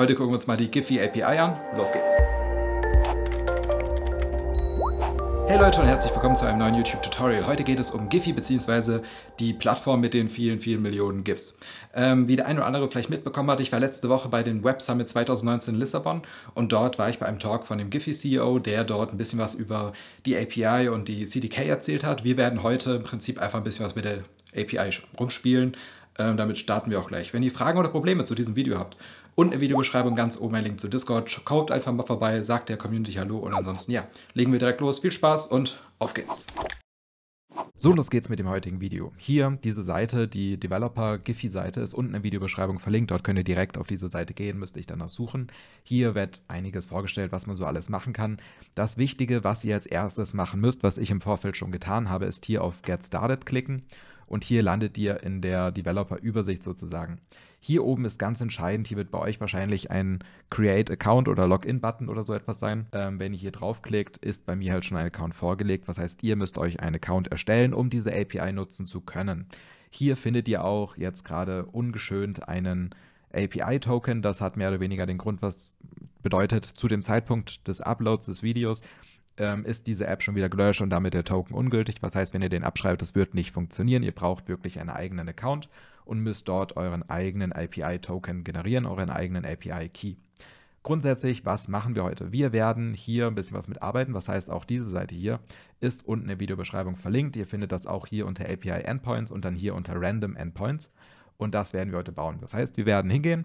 Heute gucken wir uns mal die Giphy API an. Los geht's! Hey Leute und herzlich willkommen zu einem neuen YouTube-Tutorial. Heute geht es um Giphy bzw. die Plattform mit den vielen, vielen Millionen GIFs. Ähm, wie der eine oder andere vielleicht mitbekommen hat, ich war letzte Woche bei dem Web Summit 2019 in Lissabon und dort war ich bei einem Talk von dem Giphy-CEO, der dort ein bisschen was über die API und die CDK erzählt hat. Wir werden heute im Prinzip einfach ein bisschen was mit der API rumspielen, ähm, damit starten wir auch gleich. Wenn ihr Fragen oder Probleme zu diesem Video habt unten in der Videobeschreibung ganz oben ein Link zu Discord. Kommt einfach mal vorbei, sagt der Community Hallo und ansonsten ja, legen wir direkt los. Viel Spaß und auf geht's! So, los geht's mit dem heutigen Video. Hier, diese Seite, die Developer-Giphy-Seite, ist unten in der Videobeschreibung verlinkt. Dort könnt ihr direkt auf diese Seite gehen, müsst ich danach suchen. Hier wird einiges vorgestellt, was man so alles machen kann. Das Wichtige, was ihr als erstes machen müsst, was ich im Vorfeld schon getan habe, ist hier auf Get Started klicken und hier landet ihr in der Developer-Übersicht sozusagen. Hier oben ist ganz entscheidend, hier wird bei euch wahrscheinlich ein Create Account oder Login-Button oder so etwas sein. Ähm, wenn ihr hier draufklickt, ist bei mir halt schon ein Account vorgelegt. Was heißt, ihr müsst euch einen Account erstellen, um diese API nutzen zu können. Hier findet ihr auch jetzt gerade ungeschönt einen API-Token. Das hat mehr oder weniger den Grund, was bedeutet, zu dem Zeitpunkt des Uploads des Videos ähm, ist diese App schon wieder gelöscht und damit der Token ungültig. Was heißt, wenn ihr den abschreibt, das wird nicht funktionieren. Ihr braucht wirklich einen eigenen Account und müsst dort euren eigenen API-Token generieren, euren eigenen API-Key. Grundsätzlich, was machen wir heute? Wir werden hier ein bisschen was mitarbeiten. Was heißt, auch diese Seite hier ist unten in der Videobeschreibung verlinkt. Ihr findet das auch hier unter API Endpoints und dann hier unter Random Endpoints. Und das werden wir heute bauen. Das heißt, wir werden hingehen,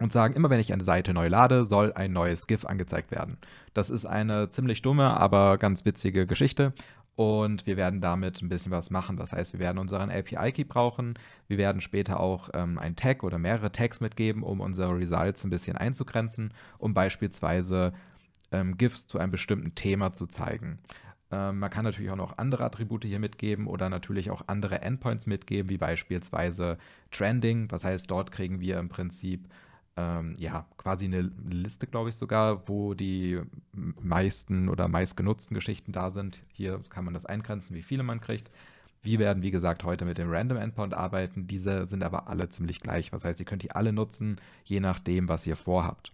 und sagen, immer wenn ich eine Seite neu lade, soll ein neues GIF angezeigt werden. Das ist eine ziemlich dumme, aber ganz witzige Geschichte. Und wir werden damit ein bisschen was machen. Das heißt, wir werden unseren API-Key brauchen. Wir werden später auch ähm, ein Tag oder mehrere Tags mitgeben, um unsere Results ein bisschen einzugrenzen, um beispielsweise ähm, GIFs zu einem bestimmten Thema zu zeigen. Ähm, man kann natürlich auch noch andere Attribute hier mitgeben oder natürlich auch andere Endpoints mitgeben, wie beispielsweise Trending. Das heißt, dort kriegen wir im Prinzip ähm, ja, quasi eine Liste, glaube ich sogar, wo die meisten oder meistgenutzten Geschichten da sind. Hier kann man das eingrenzen, wie viele man kriegt. Wir werden, wie gesagt, heute mit dem Random Endpoint arbeiten. Diese sind aber alle ziemlich gleich. Was heißt, ihr könnt die alle nutzen, je nachdem, was ihr vorhabt.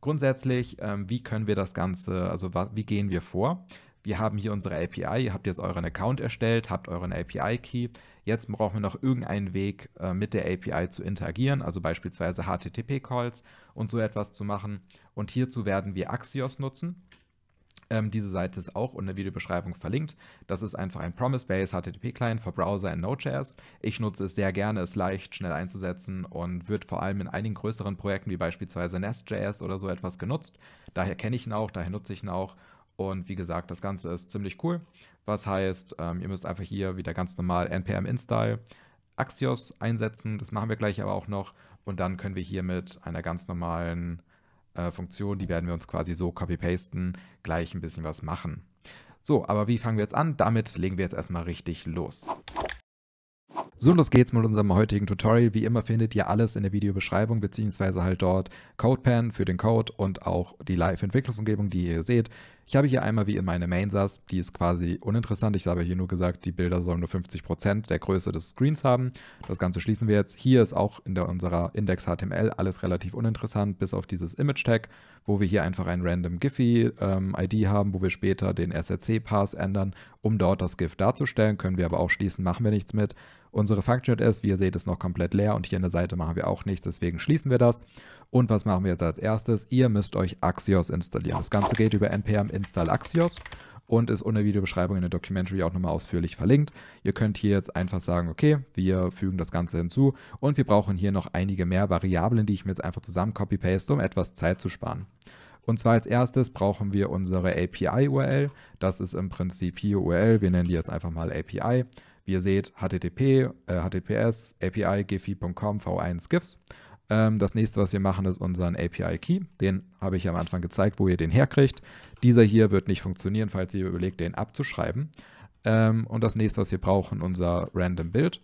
Grundsätzlich, ähm, wie können wir das Ganze, also wie gehen wir vor? wir haben hier unsere API, ihr habt jetzt euren Account erstellt, habt euren API-Key. Jetzt brauchen wir noch irgendeinen Weg, äh, mit der API zu interagieren, also beispielsweise HTTP-Calls und so etwas zu machen. Und hierzu werden wir Axios nutzen. Ähm, diese Seite ist auch in der Videobeschreibung verlinkt. Das ist einfach ein Promise-Based HTTP-Client für Browser in Node.js. Ich nutze es sehr gerne, ist leicht, schnell einzusetzen und wird vor allem in einigen größeren Projekten wie beispielsweise Nest.js oder so etwas genutzt. Daher kenne ich ihn auch, daher nutze ich ihn auch und wie gesagt, das Ganze ist ziemlich cool. Was heißt, ähm, ihr müsst einfach hier wieder ganz normal NPM install Axios einsetzen. Das machen wir gleich aber auch noch. Und dann können wir hier mit einer ganz normalen äh, Funktion, die werden wir uns quasi so copy-pasten, gleich ein bisschen was machen. So, aber wie fangen wir jetzt an? Damit legen wir jetzt erstmal richtig los. So, los geht's mit unserem heutigen Tutorial. Wie immer findet ihr alles in der Videobeschreibung, beziehungsweise halt dort CodePen für den Code und auch die Live-Entwicklungsumgebung, die ihr hier seht. Ich habe hier einmal wie in meine Main saß, die ist quasi uninteressant. Ich habe hier nur gesagt, die Bilder sollen nur 50% der Größe des Screens haben. Das Ganze schließen wir jetzt. Hier ist auch in der, unserer Index HTML alles relativ uninteressant, bis auf dieses Image Tag, wo wir hier einfach ein random Giphy-ID ähm, haben, wo wir später den SRC-Pass ändern, um dort das GIF darzustellen. Können wir aber auch schließen, machen wir nichts mit. Unsere Function.js, wie ihr seht, ist noch komplett leer und hier in der Seite machen wir auch nichts, deswegen schließen wir das. Und was machen wir jetzt als erstes? Ihr müsst euch Axios installieren. Das Ganze geht über npm install axios und ist unter Videobeschreibung in der Documentary auch nochmal ausführlich verlinkt. Ihr könnt hier jetzt einfach sagen, okay, wir fügen das Ganze hinzu und wir brauchen hier noch einige mehr Variablen, die ich mir jetzt einfach zusammen copy-paste, um etwas Zeit zu sparen. Und zwar als erstes brauchen wir unsere API-URL. Das ist im Prinzip hier URL. Wir nennen die jetzt einfach mal API. Wie ihr seht, http, äh, https, api, giphy.com, v1 gifs. Ähm, das nächste, was wir machen, ist unseren API-Key. Den habe ich am Anfang gezeigt, wo ihr den herkriegt. Dieser hier wird nicht funktionieren, falls ihr überlegt, den abzuschreiben. Ähm, und das nächste, was wir brauchen, unser random Bild.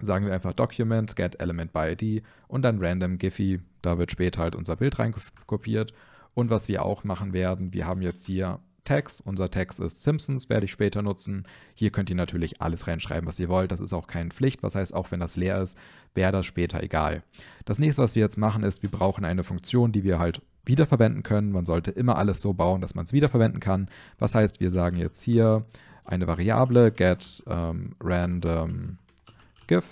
Sagen wir einfach Document, get element by ID und dann random Giphy. Da wird später halt unser Bild reinkopiert. Und was wir auch machen werden, wir haben jetzt hier Tags. Unser Tags ist Simpsons, werde ich später nutzen. Hier könnt ihr natürlich alles reinschreiben, was ihr wollt. Das ist auch keine Pflicht. Was heißt, auch wenn das leer ist, wäre das später egal. Das nächste, was wir jetzt machen, ist, wir brauchen eine Funktion, die wir halt wiederverwenden können. Man sollte immer alles so bauen, dass man es wiederverwenden kann. Was heißt, wir sagen jetzt hier eine Variable get ähm, random gif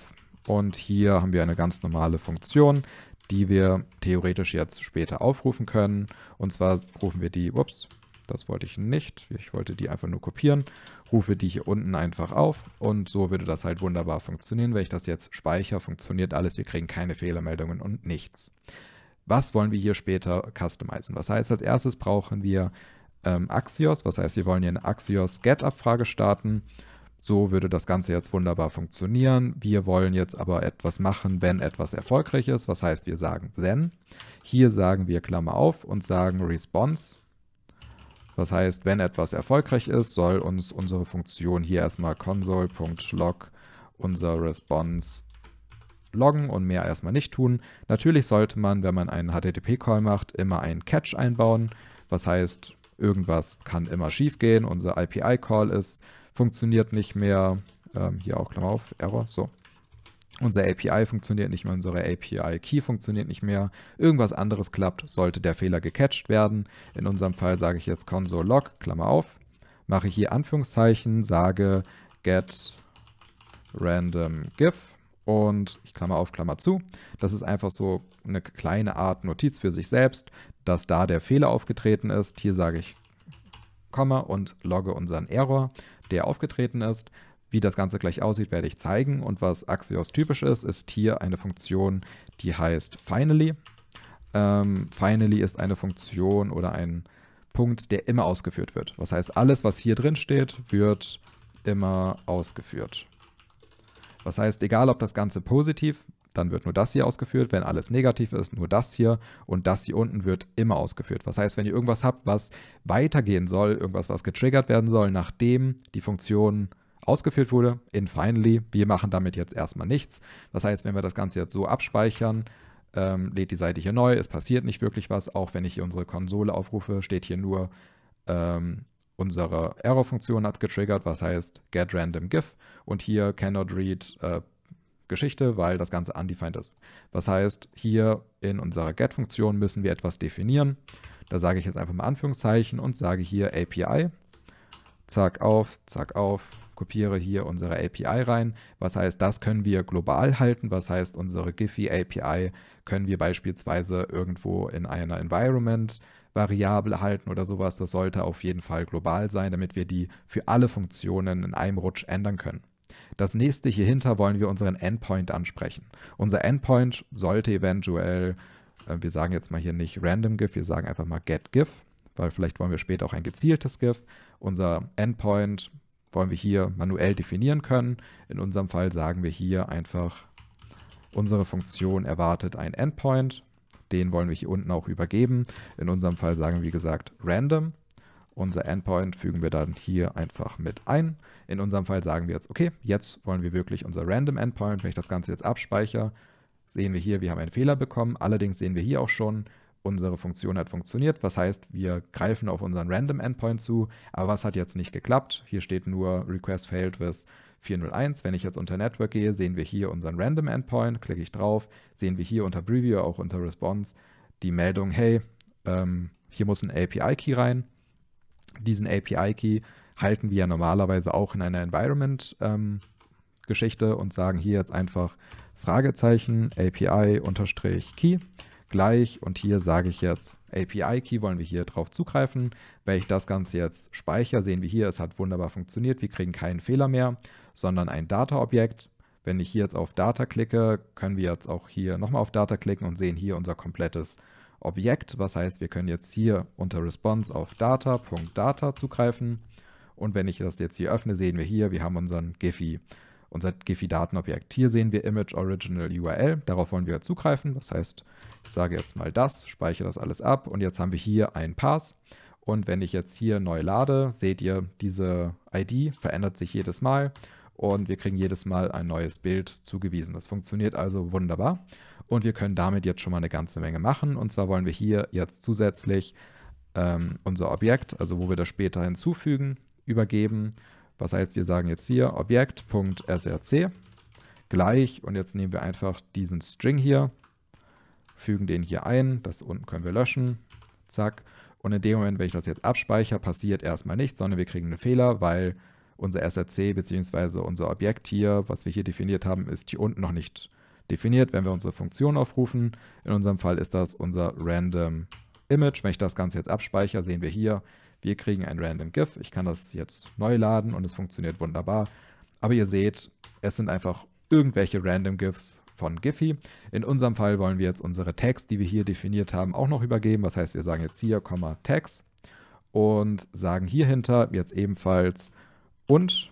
und hier haben wir eine ganz normale Funktion, die wir theoretisch jetzt später aufrufen können. Und zwar rufen wir die, ups, das wollte ich nicht. Ich wollte die einfach nur kopieren. Rufe die hier unten einfach auf und so würde das halt wunderbar funktionieren. Wenn ich das jetzt speichere, funktioniert alles. Wir kriegen keine Fehlermeldungen und nichts. Was wollen wir hier später customizen? Was heißt, als erstes brauchen wir ähm, Axios. Was heißt, wir wollen hier eine Axios-Get-Abfrage starten. So würde das Ganze jetzt wunderbar funktionieren. Wir wollen jetzt aber etwas machen, wenn etwas erfolgreich ist. Was heißt, wir sagen wenn. Hier sagen wir Klammer auf und sagen Response. Das heißt, wenn etwas erfolgreich ist, soll uns unsere Funktion hier erstmal console.log unser Response loggen und mehr erstmal nicht tun. Natürlich sollte man, wenn man einen HTTP-Call macht, immer einen Catch einbauen. Was heißt, irgendwas kann immer schief gehen. Unser IPI-Call ist, funktioniert nicht mehr. Ähm, hier auch Klammer auf, Error, so unser API funktioniert nicht mehr, unsere API-Key funktioniert nicht mehr, irgendwas anderes klappt, sollte der Fehler gecatcht werden. In unserem Fall sage ich jetzt console log, Klammer auf, mache hier Anführungszeichen, sage get random gif und ich Klammer auf, Klammer zu. Das ist einfach so eine kleine Art Notiz für sich selbst, dass da der Fehler aufgetreten ist. Hier sage ich Komma und logge unseren Error, der aufgetreten ist. Wie das Ganze gleich aussieht, werde ich zeigen. Und was Axios typisch ist, ist hier eine Funktion, die heißt finally. Ähm, finally ist eine Funktion oder ein Punkt, der immer ausgeführt wird. Was heißt, alles, was hier drin steht, wird immer ausgeführt. Was heißt, egal ob das Ganze positiv, dann wird nur das hier ausgeführt. Wenn alles negativ ist, nur das hier. Und das hier unten wird immer ausgeführt. Was heißt, wenn ihr irgendwas habt, was weitergehen soll, irgendwas, was getriggert werden soll, nachdem die Funktion ausgeführt wurde in Finally. Wir machen damit jetzt erstmal nichts. Das heißt, wenn wir das Ganze jetzt so abspeichern, ähm, lädt die Seite hier neu, es passiert nicht wirklich was. Auch wenn ich hier unsere Konsole aufrufe, steht hier nur, ähm, unsere Error-Funktion hat getriggert, was heißt get random GIF und hier cannot read äh, Geschichte, weil das Ganze undefined ist. Was heißt, hier in unserer get-Funktion müssen wir etwas definieren. Da sage ich jetzt einfach mal Anführungszeichen und sage hier API. Zack auf, zack auf, kopiere hier unsere API rein. Was heißt, das können wir global halten. Was heißt, unsere Giphy API können wir beispielsweise irgendwo in einer Environment Variable halten oder sowas. Das sollte auf jeden Fall global sein, damit wir die für alle Funktionen in einem Rutsch ändern können. Das nächste hier hinter wollen wir unseren Endpoint ansprechen. Unser Endpoint sollte eventuell, äh, wir sagen jetzt mal hier nicht random GIF, wir sagen einfach mal get GIF, weil vielleicht wollen wir später auch ein gezieltes GIF. Unser Endpoint wollen wir hier manuell definieren können. In unserem Fall sagen wir hier einfach, unsere Funktion erwartet ein Endpoint. Den wollen wir hier unten auch übergeben. In unserem Fall sagen wir, wie gesagt, random. Unser Endpoint fügen wir dann hier einfach mit ein. In unserem Fall sagen wir jetzt, okay, jetzt wollen wir wirklich unser Random Endpoint. Wenn ich das Ganze jetzt abspeichere, sehen wir hier, wir haben einen Fehler bekommen. Allerdings sehen wir hier auch schon, unsere Funktion hat funktioniert. Was heißt, wir greifen auf unseren Random Endpoint zu, aber was hat jetzt nicht geklappt? Hier steht nur Request failed with 401. Wenn ich jetzt unter Network gehe, sehen wir hier unseren Random Endpoint, klicke ich drauf, sehen wir hier unter Preview, auch unter Response, die Meldung, hey, ähm, hier muss ein API-Key rein. Diesen API-Key halten wir ja normalerweise auch in einer Environment-Geschichte ähm, und sagen hier jetzt einfach Fragezeichen API-Key gleich und hier sage ich jetzt API-Key, wollen wir hier drauf zugreifen. Wenn ich das Ganze jetzt speichere, sehen wir hier, es hat wunderbar funktioniert, wir kriegen keinen Fehler mehr, sondern ein Data-Objekt. Wenn ich hier jetzt auf Data klicke, können wir jetzt auch hier nochmal auf Data klicken und sehen hier unser komplettes Objekt. Was heißt, wir können jetzt hier unter Response auf Data.data .data zugreifen. Und wenn ich das jetzt hier öffne, sehen wir hier, wir haben unseren Giphy unser Gephi-Datenobjekt. Hier sehen wir Image Original URL, darauf wollen wir zugreifen. Das heißt, ich sage jetzt mal das, speichere das alles ab und jetzt haben wir hier einen Pass. Und wenn ich jetzt hier neu lade, seht ihr, diese ID verändert sich jedes Mal und wir kriegen jedes Mal ein neues Bild zugewiesen. Das funktioniert also wunderbar und wir können damit jetzt schon mal eine ganze Menge machen. Und zwar wollen wir hier jetzt zusätzlich ähm, unser Objekt, also wo wir das später hinzufügen, übergeben was heißt, wir sagen jetzt hier Objekt.src gleich und jetzt nehmen wir einfach diesen String hier, fügen den hier ein, das unten können wir löschen, zack. Und in dem Moment, wenn ich das jetzt abspeichere, passiert erstmal nichts, sondern wir kriegen einen Fehler, weil unser SRC bzw. unser Objekt hier, was wir hier definiert haben, ist hier unten noch nicht definiert, wenn wir unsere Funktion aufrufen. In unserem Fall ist das unser random Image. Wenn ich das Ganze jetzt abspeichere, sehen wir hier, wir kriegen ein random GIF. Ich kann das jetzt neu laden und es funktioniert wunderbar. Aber ihr seht, es sind einfach irgendwelche random GIFs von Giphy. In unserem Fall wollen wir jetzt unsere Tags, die wir hier definiert haben, auch noch übergeben. Das heißt, wir sagen jetzt hier, Tags und sagen hier hinter jetzt ebenfalls und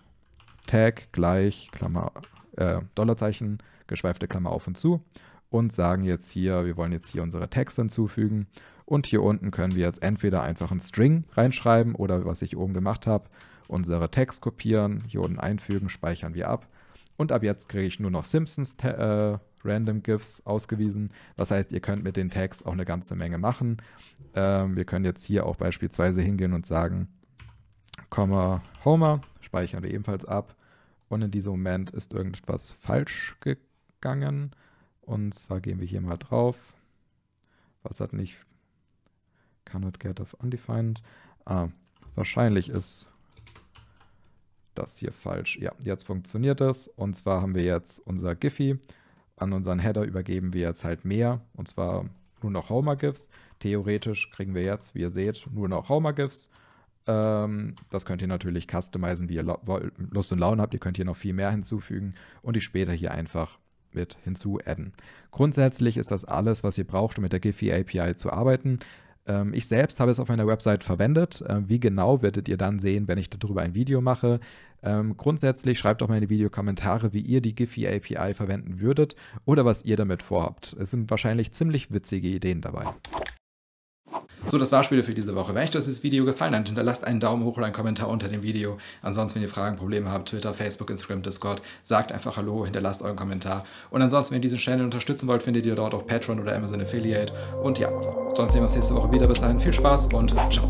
Tag gleich Klammer, äh, Dollarzeichen, geschweifte Klammer auf und zu und sagen jetzt hier, wir wollen jetzt hier unsere Tags hinzufügen. Und hier unten können wir jetzt entweder einfach einen String reinschreiben oder was ich oben gemacht habe, unsere Tags kopieren, hier unten einfügen, speichern wir ab. Und ab jetzt kriege ich nur noch Simpsons äh, Random GIFs ausgewiesen. Das heißt, ihr könnt mit den Tags auch eine ganze Menge machen. Ähm, wir können jetzt hier auch beispielsweise hingehen und sagen, Komma Homer, speichern wir ebenfalls ab. Und in diesem Moment ist irgendwas falsch gegangen. Und zwar gehen wir hier mal drauf. Was hat nicht cannot get of undefined. Ah, wahrscheinlich ist das hier falsch. Ja, jetzt funktioniert das. Und zwar haben wir jetzt unser Giphy. An unseren Header übergeben wir jetzt halt mehr. Und zwar nur noch Homer-GIFs. Theoretisch kriegen wir jetzt, wie ihr seht, nur noch Homer-GIFs. Ähm, das könnt ihr natürlich customizen, wie ihr Lust und Laune habt. Ihr könnt hier noch viel mehr hinzufügen und die später hier einfach mit hinzu adden. Grundsätzlich ist das alles, was ihr braucht, um mit der Giphy API zu arbeiten. Ähm, ich selbst habe es auf meiner Website verwendet. Ähm, wie genau werdet ihr dann sehen, wenn ich darüber ein Video mache? Ähm, grundsätzlich schreibt auch mal in die Videokommentare, wie ihr die Giphy API verwenden würdet oder was ihr damit vorhabt. Es sind wahrscheinlich ziemlich witzige Ideen dabei. So, das war's wieder für diese Woche. Wenn euch das Video gefallen hat, hinterlasst einen Daumen hoch oder einen Kommentar unter dem Video. Ansonsten, wenn ihr Fragen, Probleme habt, Twitter, Facebook, Instagram, Discord, sagt einfach Hallo, hinterlasst euren Kommentar. Und ansonsten, wenn ihr diesen Channel unterstützen wollt, findet ihr dort auch Patreon oder Amazon Affiliate. Und ja, sonst sehen wir uns nächste Woche wieder. Bis dahin, viel Spaß und ciao.